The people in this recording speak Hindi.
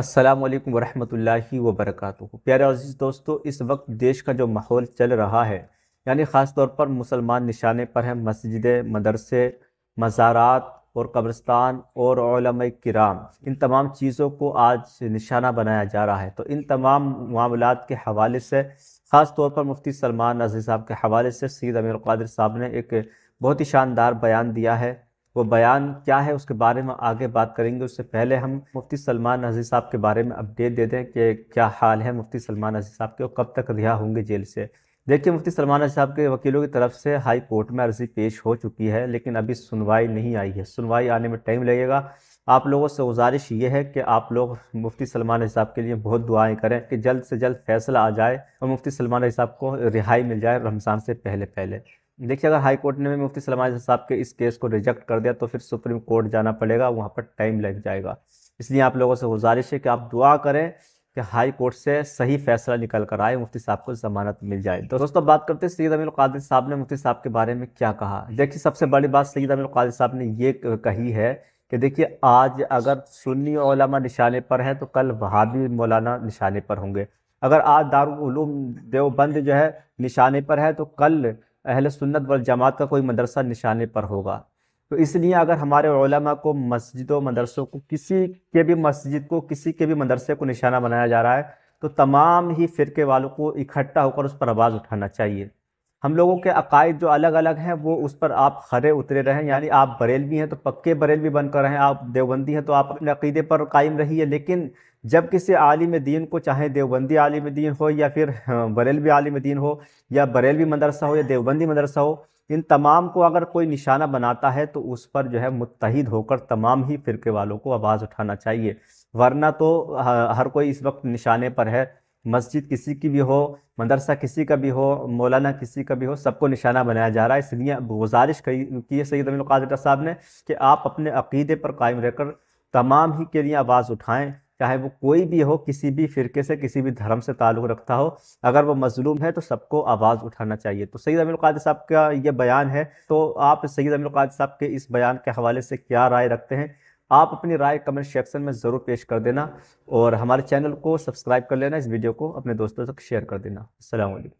अस्सलाम वालेकुम वरहमतुल्लाहि वबरकatuh प्यारे अजीज़ दोस्तों इस वक्त देश का जो माहौल चल रहा है यानी ख़ास तौर पर मुसलमान निशाने पर है मस्जिदें मदरसे मज़ारात और कब्रस्तान और किराम इन तमाम चीज़ों को आज निशाना बनाया जा रहा है तो इन तमाम मामलों के हवाले से ख़ास तौर पर मुफ्ती सलमान अजीज़ साहब के हवाले से सैद अमीर कादिर साहब ने एक बहुत ही शानदार बयान दिया है वो बयान क्या है उसके बारे में आगे बात करेंगे उससे पहले हम मुफ्ती सलमान अजीज साहब के बारे में अपडेट दे दें कि क्या हाल है मुफ्ती सलमान अजीज साहब के और कब तक रिहा होंगे जेल से देखिए मुफ्ती सलमान अजीज साहब के वकीलों की तरफ से हाई कोर्ट में अर्जी पेश हो चुकी है लेकिन अभी सुनवाई नहीं आई है सुनवाई आने में टाइम लगेगा आप लोगों से गुजारिश ये है कि आप लोग मुफ्ती सलमान साहब के लिए बहुत दुआएं करें कि जल्द से जल्द फैसला आ जाए और मुफ्ती सलमान साहब को रिहाई मिल जाए रमज़ान से पहले पहले देखिए अगर हाई कोर्ट ने मुफ्ती सलमान साहब के इस केस को रिजेक्ट कर दिया तो फिर सुप्रीम कोर्ट जाना पड़ेगा वहाँ पर टाइम लग जाएगा इसलिए आप लोगों से गुजारिश है कि आप दुआ करें कि हाई कोर्ट से सही फैसला निकल कर आए मुफ्ती साहब को जमानत मिल जाए तो दोस्तों बात करते हैं सैद अमीर कादिर साहब ने मुफ्ती साहब के बारे में क्या कहा देखिए सबसे बड़ी बात सैद अमीर कादिर साहब ने ये कही है कि देखिए आज अगर सुन्नी ओलमा निशाने पर है तो कल वहाबी मौलाना निशाने पर होंगे अगर आज दारुलूम देवबंद जो है निशाने पर है तो कल अहल सुन्नत वल जमात का कोई मदरसा निशाने पर होगा तो इसलिए अगर हमारे ओलमा को मस्जिदों मदरसों को किसी के भी मस्जिद को किसी के भी मदरसे को निशाना बनाया जा रहा है तो तमाम ही फ़िरके वालों को इकट्ठा होकर उस पर आवाज़ उठाना चाहिए हम लोगों के अकायद जो अलग अलग हैं वो उस पर आप खरे उतरे रहें यानी आप बरेलवी हैं तो पक्के बरेलवी बनकर रहें आप देवबंदी हैं तो आप अपने अकीदे पर कायम रहिए लेकिन जब किसी आलिम दीन को चाहे देवबंदी आलिम दीन हो या फिर हाँ, बरेलवी आलिम दीन हो या बरेलवी मदरसा हो या देवबंदी मदरसा हो इन तमाम को अगर कोई निशाना बनाता है तो उस पर जो है मुतहद होकर तमाम ही फ़िरके वालों को आवाज़ उठाना चाहिए वरना तो हाँ, हर कोई इस वक्त निशाने पर है मस्जिद किसी की भी हो मदरसा किसी का भी हो मौलाना किसी का भी हो सबको निशाना बनाया जा रहा है इसलिए गुजारिश की है सैद अमीन कादर साहब ने कि आप अपने अकीदे पर कायम रहकर तमाम ही के लिए आवाज़ उठाएँ चाहे वो कोई भी हो किसी भी फ़िरके से किसी भी धर्म से ताल्लुक़ रखता हो अगर वो मजलूम है तो सबको आवाज़ उठाना चाहिए तो सैद अमीन कादिर साहब का ये बयान है तो आप सैद अमीन साहब के इस बयान के हवाले से क्या राय रखते हैं आप अपनी राय कमेंट सेक्शन में ज़रूर पेश कर देना और हमारे चैनल को सब्सक्राइब कर लेना इस वीडियो को अपने दोस्तों तक शेयर कर देना असल